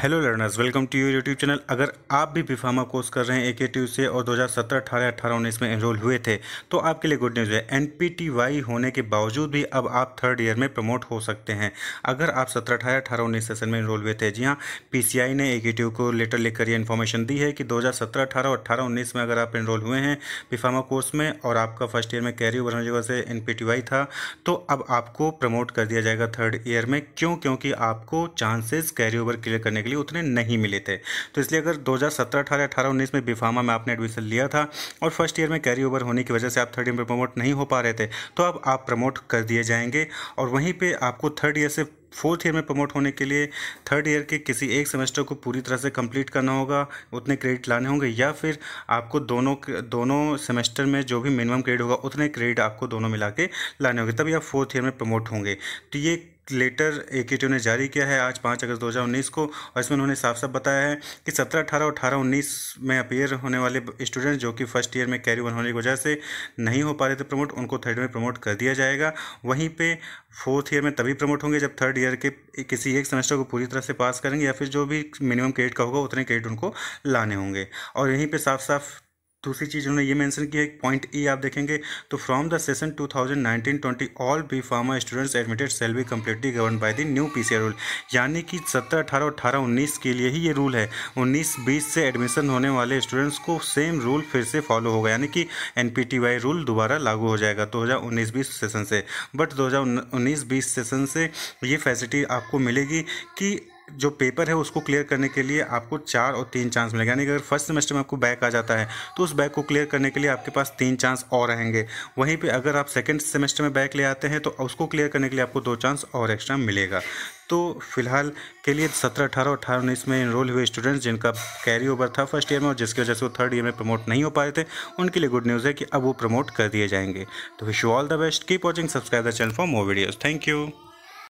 hello learners welcome to you YouTube channel अगर आप भी बीफार्मा कोर्स कर रहे हैं ए के से और 2017 18 अट्ठारह 19 में एनरोल हुए थे तो आपके लिए गुड न्यूज़ है एन होने के बावजूद भी अब आप थर्ड ईयर में प्रमोट हो सकते हैं अगर आप 17 अठारह अठारह उन्नीस सेशन में एनरोल हुए थे जी हाँ पी ने ए को लेटर लेकर ये इन्फॉर्मेशन दी है कि दो हज़ार सत्रह अठारह अट्ठारह उन्नीस में अगर आप एनरोल हुए हैं बीफार्मा कोर्स में और आपका फर्स्ट ईयर में कैरी ओवर वजह से एन था तो अब आपको प्रमोट कर दिया जाएगा थर्ड ईयर में क्यों क्योंकि आपको चांसेस कैरी ओवर क्लियर करने के के लिए उतने नहीं मिले थे तो इसलिए अगर दो हज़ार सत्रह अठारह अठारह उन्नीस में बिफामा में आपने एडमिशन लिया था और फर्स्ट ईयर में कैरी ओवर होने की वजह से आप थर्ड ईयर में प्रमोट नहीं हो पा रहे थे तो अब आप प्रमोट कर दिए जाएंगे और वहीं पर आपको थर्ड ईयर से फोर्थ ईयर में प्रमोट होने के लिए थर्ड ईयर के किसी एक सेमेस्टर को पूरी तरह से कंप्लीट करना होगा उतने क्रेडिट लाने होंगे या फिर आपको दोनों दोनों सेमेस्टर में जो भी मिनिमम क्रेडिट होगा उतने क्रेडिट आपको दोनों मिला के लाने होंगे तभी आप फोर्थ ईयर में प्रमोट होंगे तो ये लेटर एकेटीओ ने जारी किया है आज पाँच अगस्त उन्नीस को और इसमें उन्होंने साफ साफ बताया है कि सत्रह अठारह और अठारह उन्नीस में अपेयर होने वाले स्टूडेंट जो कि फर्स्ट ईयर में कैरी वन होने की वजह से नहीं हो पा रहे थे प्रमोट उनको थर्ड में प्रमोट कर दिया जाएगा वहीं पर फोर्थ ईयर में तभी प्रमोट होंगे जब थर्ड ईयर के किसी एक सेमेस्टर को पूरी तरह से पास करेंगे या फिर जो भी मिनिमम क्रेडिट का होगा उतने क्रेडिट उनको लाने होंगे और यहीं पर साफ साफ दूसरी चीज़ उन्होंने ये मेंशन किया है पॉइंट ई e आप देखेंगे तो from the session 2019-20 all B pharma students admitted shall be completely govern by the new PCR rule यानी कि 17, 18, अठारह 19 के लिए ही ये रूल है 19, 20 से एडमिशन होने वाले स्टूडेंट्स को सेम रूल फिर से फॉलो होगा यानी कि एन रूल दोबारा लागू हो जाएगा दो हज़ार सेशन से बट दो हज़ार सेशन से ये फैसिलिटी आपको मिलेगी कि जो पेपर है उसको क्लियर करने के लिए आपको चार और तीन चांस मिलेगा यानी कि अगर फर्स्ट सेमेस्टर में आपको बैक आ जाता है तो उस बैक को क्लियर करने के लिए आपके पास तीन चांस और रहेंगे वहीं पे अगर आप सेकंड सेमेस्टर में बैक ले आते हैं तो उसको क्लियर करने के लिए आपको दो चांस और एक्स्ट्रा मिलेगा तो फिलहाल के लिए सत्रह अठारह अठारह उन्नीस में इनरोल हुए स्टूडेंट्स जिनका कैरी ओवर था फर्स्ट ईयर में और जिसकी वजह से वो थर्ड ईयर में प्रमोट नहीं हो पाए थे उनके लिए गुड न्यूज़ है कि अब वो प्रमोट कर दिए जाएंगे तो wish you all the best keep watching subscribe the channel for more videos thank you